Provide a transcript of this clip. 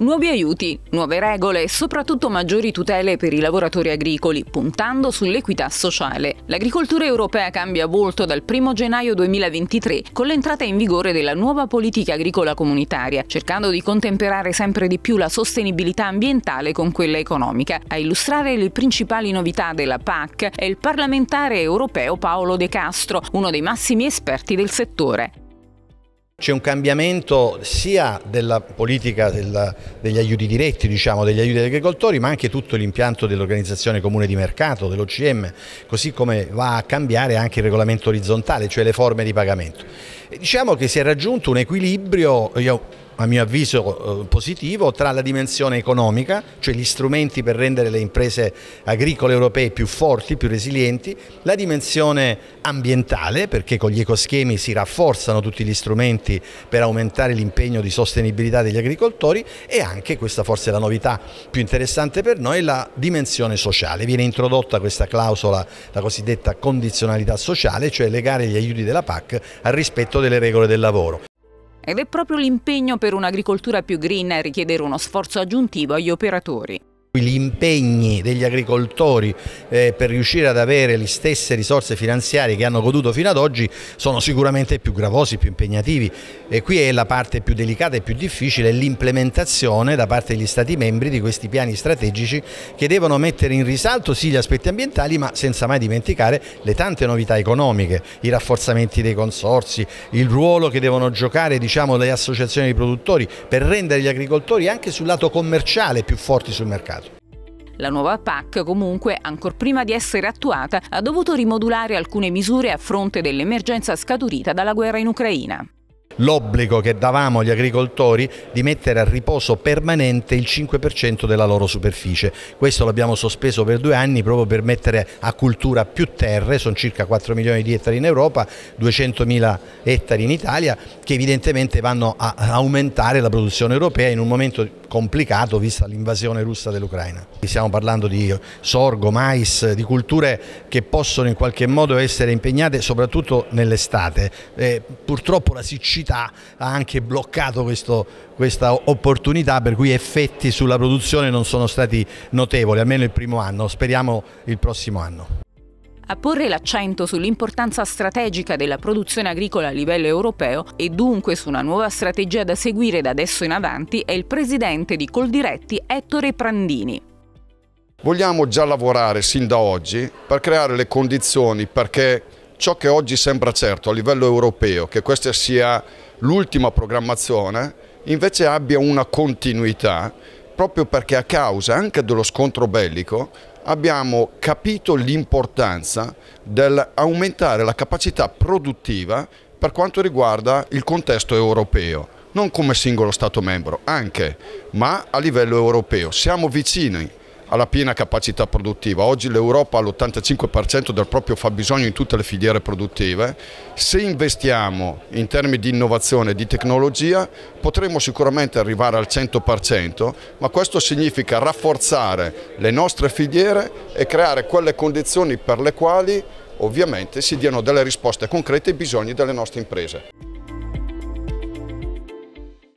Nuovi aiuti, nuove regole e soprattutto maggiori tutele per i lavoratori agricoli, puntando sull'equità sociale. L'agricoltura europea cambia volto dal 1 gennaio 2023 con l'entrata in vigore della nuova politica agricola comunitaria, cercando di contemperare sempre di più la sostenibilità ambientale con quella economica. A illustrare le principali novità della PAC è il parlamentare europeo Paolo De Castro, uno dei massimi esperti del settore. C'è un cambiamento sia della politica della, degli aiuti diretti, diciamo, degli aiuti agli agricoltori, ma anche tutto l'impianto dell'organizzazione comune di mercato, dell'OCM, così come va a cambiare anche il regolamento orizzontale, cioè le forme di pagamento. E diciamo che si è raggiunto un equilibrio, io a mio avviso eh, positivo, tra la dimensione economica, cioè gli strumenti per rendere le imprese agricole europee più forti, più resilienti, la dimensione ambientale, perché con gli ecoschemi si rafforzano tutti gli strumenti per aumentare l'impegno di sostenibilità degli agricoltori e anche, questa forse è la novità più interessante per noi, la dimensione sociale. Viene introdotta questa clausola, la cosiddetta condizionalità sociale, cioè legare gli aiuti della PAC al rispetto delle regole del lavoro. Ed è proprio l'impegno per un'agricoltura più green a richiedere uno sforzo aggiuntivo agli operatori gli impegni degli agricoltori eh, per riuscire ad avere le stesse risorse finanziarie che hanno goduto fino ad oggi sono sicuramente più gravosi, più impegnativi e qui è la parte più delicata e più difficile l'implementazione da parte degli Stati membri di questi piani strategici che devono mettere in risalto sì gli aspetti ambientali ma senza mai dimenticare le tante novità economiche, i rafforzamenti dei consorsi, il ruolo che devono giocare diciamo, le associazioni di produttori per rendere gli agricoltori anche sul lato commerciale più forti sul mercato. La nuova PAC comunque, ancor prima di essere attuata, ha dovuto rimodulare alcune misure a fronte dell'emergenza scaturita dalla guerra in Ucraina l'obbligo che davamo agli agricoltori di mettere a riposo permanente il 5% della loro superficie. Questo l'abbiamo sospeso per due anni proprio per mettere a cultura più terre, sono circa 4 milioni di ettari in Europa, 200 mila ettari in Italia, che evidentemente vanno a aumentare la produzione europea in un momento complicato vista l'invasione russa dell'Ucraina. Stiamo parlando di sorgo, mais, di culture che possono in qualche modo essere impegnate soprattutto nell'estate. Eh, purtroppo la siccità ha anche bloccato questo, questa opportunità per cui effetti sulla produzione non sono stati notevoli, almeno il primo anno, speriamo il prossimo anno a porre l'accento sull'importanza strategica della produzione agricola a livello europeo e dunque su una nuova strategia da seguire da adesso in avanti è il presidente di Coldiretti Ettore Prandini. Vogliamo già lavorare sin da oggi per creare le condizioni perché ciò che oggi sembra certo a livello europeo, che questa sia l'ultima programmazione, invece abbia una continuità proprio perché a causa anche dello scontro bellico abbiamo capito l'importanza dell'aumentare la capacità produttiva per quanto riguarda il contesto europeo non come singolo Stato membro, anche, ma a livello europeo. Siamo vicini alla piena capacità produttiva. Oggi l'Europa ha l'85% del proprio fabbisogno in tutte le filiere produttive. Se investiamo in termini di innovazione e di tecnologia potremo sicuramente arrivare al 100%, ma questo significa rafforzare le nostre filiere e creare quelle condizioni per le quali ovviamente si diano delle risposte concrete ai bisogni delle nostre imprese.